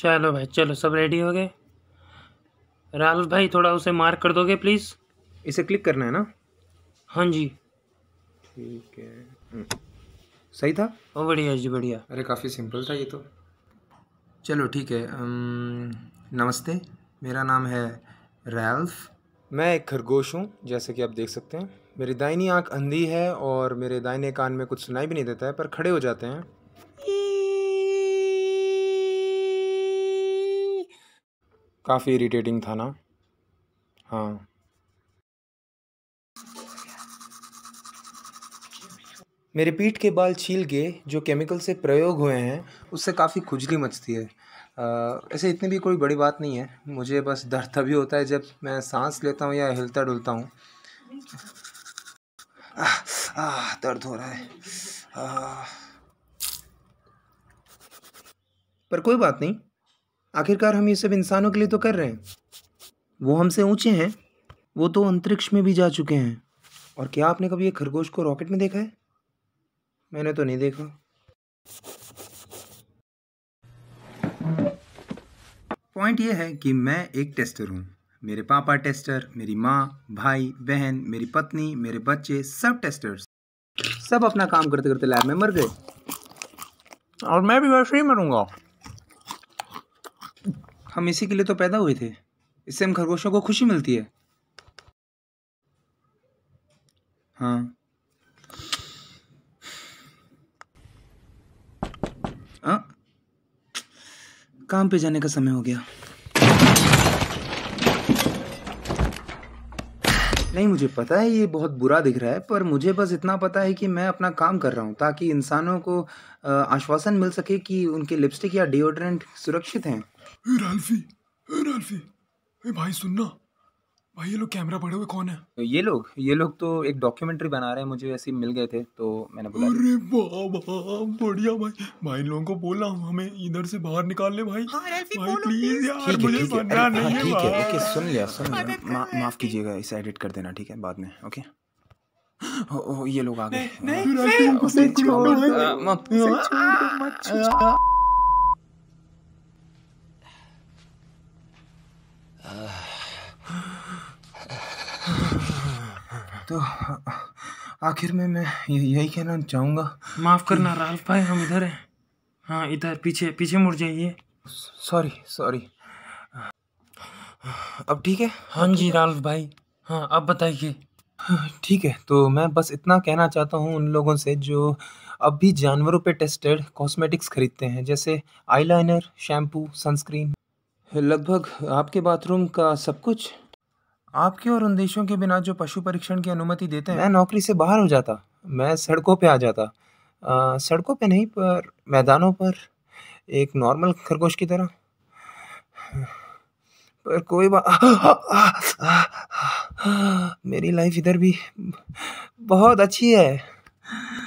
चलो भाई चलो सब रेडी हो गए राहुल भाई थोड़ा उसे मार्क कर दोगे प्लीज़ इसे क्लिक करना है ना हाँ जी ठीक है हम्म। सही था ओ बढ़िया जी बढ़िया अरे काफ़ी सिंपल था ये तो चलो ठीक है नमस्ते मेरा नाम है रैल्फ मैं एक खरगोश हूँ जैसे कि आप देख सकते हैं मेरी दाइनी आँख अंधी है और मेरे दाइने कान में कुछ सुनाई भी नहीं देता है पर खड़े हो जाते हैं काफ़ी इरीटेटिंग था ना हाँ मेरे पीठ के बाल छील के जो केमिकल से प्रयोग हुए हैं उससे काफ़ी खुजली मचती है ऐसे इतनी भी कोई बड़ी बात नहीं है मुझे बस दर्द तभी होता है जब मैं सांस लेता हूँ या हिलता डुलता हूँ दर्द हो रहा है आ, पर कोई बात नहीं आखिरकार हम ये सब इंसानों के लिए तो कर रहे हैं वो हमसे ऊँचे हैं वो तो अंतरिक्ष में भी जा चुके हैं और क्या आपने कभी ये खरगोश को रॉकेट में देखा है मैंने तो नहीं देखा पॉइंट ये है कि मैं एक टेस्टर हूँ मेरे पापा टेस्टर मेरी माँ भाई बहन मेरी पत्नी मेरे बच्चे सब टेस्टर्स सब अपना काम करते करते लैब में मर गए और मैं भी वैसे ही मरूंगा हम इसी के लिए तो पैदा हुए थे इससे हम खरगोशों को खुशी मिलती है हाँ आ? काम पे जाने का समय हो गया नहीं मुझे पता है ये बहुत बुरा दिख रहा है पर मुझे बस इतना पता है कि मैं अपना काम कर रहा हूँ ताकि इंसानों को आश्वासन मिल सके कि उनके लिपस्टिक या डिओड्रेंट सुरक्षित हैं ए राल्फी ए राल्फी ए भाई सुनना भाई ये लोग कैमरा पड़े हुए कौन है ये लोग ये लोग तो एक डॉक्यूमेंट्री बना रहे हैं मुझे ऐसे मिल गए थे तो मैंने बोला अरे बढ़िया भाई भाई लोगों को बोला हमें इधर से बाहर निकाल ले भाई हाँ, प्लीज यार मुझे बनना नहीं है ठीक है ओके सुन लिया सुन लिया माफ कीजिएगा इसे एडिट कर देना ठीक है बाद में ओके ओ, ओ, ये लोग आ गए तो आखिर में मैं यही कहना चाहूँगा माफ़ करना राहुल भाई हम इधर हैं हाँ इधर पीछे पीछे मुड़ जाइए सॉरी सॉरी अब ठीक है हाँ जी राहुल भाई हाँ अब बताइए ठीक है तो मैं बस इतना कहना चाहता हूँ उन लोगों से जो अब भी जानवरों पे टेस्टेड कॉस्मेटिक्स खरीदते हैं जैसे आईलाइनर शैम्पू सनस्क्रीन लगभग आपके बाथरूम का सब कुछ आपके और उन देशों के बिना जो पशु परीक्षण की अनुमति देते हैं मैं नौकरी से बाहर हो जाता मैं सड़कों पे आ जाता आ, सड़कों पे नहीं पर मैदानों पर एक नॉर्मल खरगोश की तरह पर कोई बात मेरी लाइफ इधर भी बहुत अच्छी है